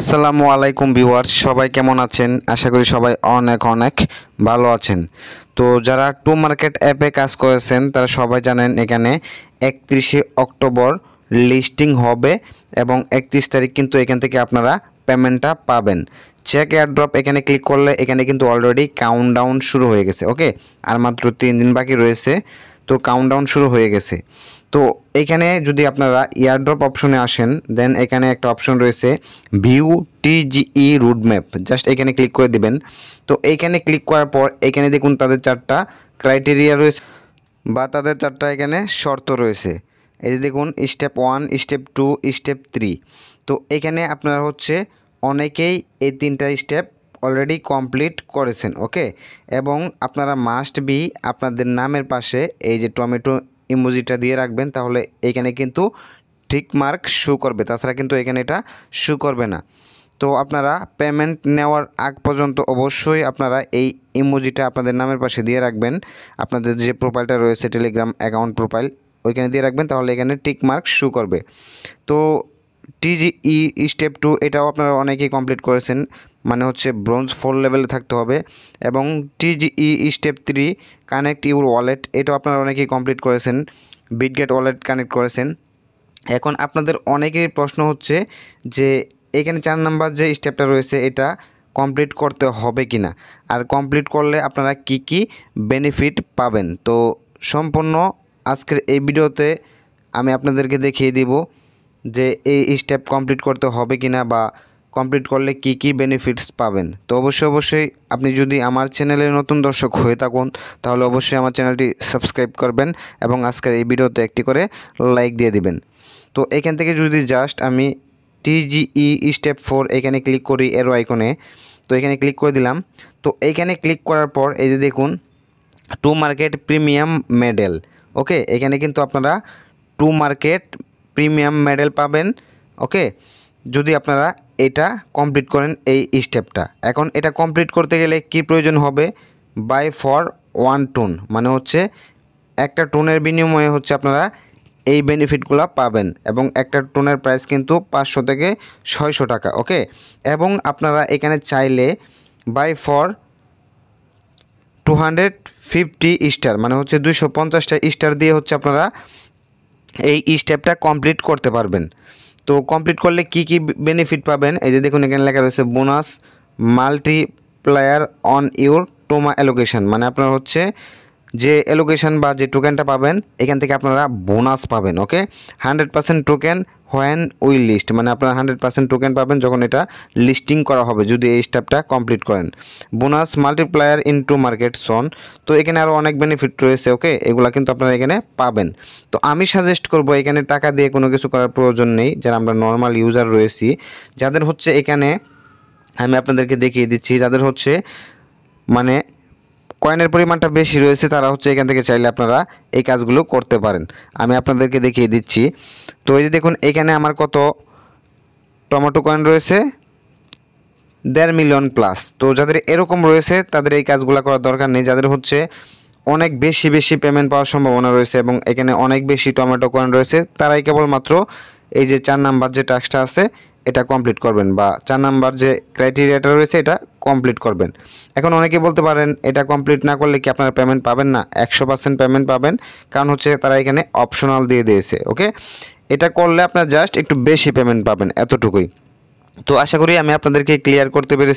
আসসালামু আলাইকুম ভিউয়ার্স সবাই কেমন আছেন আশা করি সবাই অনেক অনেক ভালো আছেন তো যারা টু মার্কেট অ্যাপে কাজ করেছেন তারা সবাই জানেন এখানে একত্রিশে অক্টোবর লিস্টিং হবে এবং একত্রিশ তারিখ কিন্তু এখান থেকে আপনারা পেমেন্টটা পাবেন চেক এয়ারড্রপ এখানে ক্লিক করলে এখানে কিন্তু অলরেডি কাউন্ট শুরু হয়ে গেছে ওকে আর মাত্র তিন দিন বাকি রয়েছে তো কাউন্টডাউন শুরু হয়ে গেছে তো এখানে যদি আপনারা ইয়ারড্রপ অপশনে আসেন দেন এখানে একটা অপশন রয়েছে ভিউ টিজিই ম্যাপ জাস্ট এখানে ক্লিক করে দিবেন তো এইখানে ক্লিক করার পর এখানে দেখুন তাদের চারটা ক্রাইটেরিয়া রয়েছে বা তাদের চারটা এখানে শর্ত রয়েছে এই যে দেখুন step one step two step three তো এখানে আপনারা হচ্ছে অনেকেই এই তিনটা স্টেপ অলরেডি কমপ্লিট করেছেন ওকে এবং আপনারা মাস্ট বি আপনাদের নামের পাশে এই যে টমেটো ইমোজিটা দিয়ে রাখবেন তাহলে এখানে কিন্তু ঠিক মার্ক শু করবে তাছাড়া কিন্তু এখানে এটা শু করবে না তো আপনারা পেমেন্ট নেওয়ার আগ পর্যন্ত অবশ্যই আপনারা এই ইমোজিটা আপনাদের নামের পাশে দিয়ে রাখবেন আপনাদের যে প্রোফাইলটা রয়েছে টেলিগ্রাম অ্যাকাউন্ট প্রোফাইল ওইখানে দিয়ে রাখবেন তাহলে এখানে টিক মার্ক শু করবে তো টিজিই স্টেপ টু এটাও আপনারা অনেকেই কমপ্লিট করেছেন মানে হচ্ছে ব্রোঞ্জ ফোর লেভেলে থাকতে হবে এবং TGE step three connect your wallet এটাও আপনারা অনেকেই কমপ্লিট করেছেন বিটগেট ওয়ালেট কানেক্ট করেছেন এখন আপনাদের অনেকের প্রশ্ন হচ্ছে যে এখানে চার নাম্বার যে স্টেপটা রয়েছে এটা কমপ্লিট করতে হবে কি না আর কমপ্লিট করলে আপনারা কি কি বেনিফিট পাবেন তো সম্পূর্ণ আজকের এই ভিডিওতে আমি আপনাদেরকে দেখিয়ে দিব যে এই স্টেপ কমপ্লিট করতে হবে কিনা বা কমপ্লিট করলে কি কি বেনিফিটস পাবেন তো অবশ্যই অবশ্যই আপনি যদি আমার চ্যানেলে নতুন দর্শক হয়ে থাকুন তাহলে অবশ্যই আমার চ্যানেলটি সাবস্ক্রাইব করবেন এবং আজকের এই ভিডিওতে একটি করে লাইক দিয়ে দিবেন তো এখান থেকে যদি জাস্ট আমি টিজিই স্টেপ ফোর এখানে ক্লিক করি এরও আইকনে তো এখানে ক্লিক করে দিলাম তো এইখানে ক্লিক করার পর এই যে দেখুন to market premium medal okay এখানে কিন্তু আপনারা টু মার্কেট প্রিমিয়াম মেডেল পাবেন ওকে যদি আপনারা এটা কমপ্লিট করেন এই স্টেপটা এখন এটা কমপ্লিট করতে গেলে কি প্রয়োজন হবে বাই ফর ওয়ান টোন মানে হচ্ছে একটা টোনের বিনিময়ে হচ্ছে আপনারা এই বেনিফিটগুলো পাবেন এবং একটা টোনের প্রাইস কিন্তু পাঁচশো থেকে ছয়শো টাকা ওকে এবং আপনারা এখানে চাইলে buy for two hundred fifty star মানে হচ্ছে দুশো পঞ্চাশটা স্টার দিয়ে হচ্ছে আপনারা এই স্টেপটা কমপ্লিট করতে পারবেন তো কমপ্লিট করলে কি কি বেনিফিট পাবেন এই যে দেখুন এখানে লেখা রয়েছে bonus multiplier on your Toma allocation মানে আপনার হচ্ছে যে অ্যালোকেশন বা যে টোকেনটা পাবেন এখান থেকে আপনারা বোনাস পাবেন okay hundred percent token when we list মানে আপনারা হান্ড্রেড পার্সেন্ট টোকেন পাবেন যখন এটা লিস্টিং করা হবে যদি এই স্টেপটা কমপ্লিট করেন bonus multiplier into market soon তো এখানে আরও অনেক বেনিফিট রয়েছে ওকে এগুলো কিন্তু আপনারা এখানে পাবেন তো আমি সাজেস্ট করব এখানে টাকা দিয়ে কোনো কিছু করার প্রয়োজন নেই যারা আমরা নর্মাল ইউজার রয়েছি যাদের হচ্ছে এখানে আমি আপনাদেরকে দেখিয়ে দিচ্ছি যাদের হচ্ছে মানে কয়েনের পরিমাণটা বেশি রয়েছে তারা হচ্ছে এখান থেকে চাইলে আপনারা এই কাজগুলো করতে পারেন আমি আপনাদেরকে দেখিয়ে দিচ্ছি তো এই যে দেখুন এখানে আমার কত টমেটো কয়েন রয়েছে দেড় মিলিয়ন প্লাস তো যাদের এরকম রয়েছে তাদের এই কাজগুলো করার দরকার নেই যাদের হচ্ছে অনেক বেশি বেশি পেমেন্ট পাওয়ার সম্ভাবনা রয়েছে এবং এখানে অনেক বেশি টমেটো কয়েন রয়েছে তারাই কেবলমাত্র এই যে চার নাম্বার যে টাস্কটা আছে এটা কমপ্লিট করবেন বা চার নাম্বার যে ক্রাইটেরিয়াটা রয়েছে এটা কমপ্লিট করবেন এখন অনেকে বলতে পারেন এটা কমপ্লিট না করলে কি আপনারা পেমেন্ট পাবেন না একশো পার্সেন্ট পেমেন্ট পাবেন কারণ হচ্ছে তারা এখানে অপশনাল দিয়ে দিয়েছে ওকে এটা করলে আপনার জাস্ট একটু বেশি পেমেন্ট পাবেন এতটুকুই তো আশা করি আমি আপনাদেরকে ক্লিয়ার করতে পেরেছি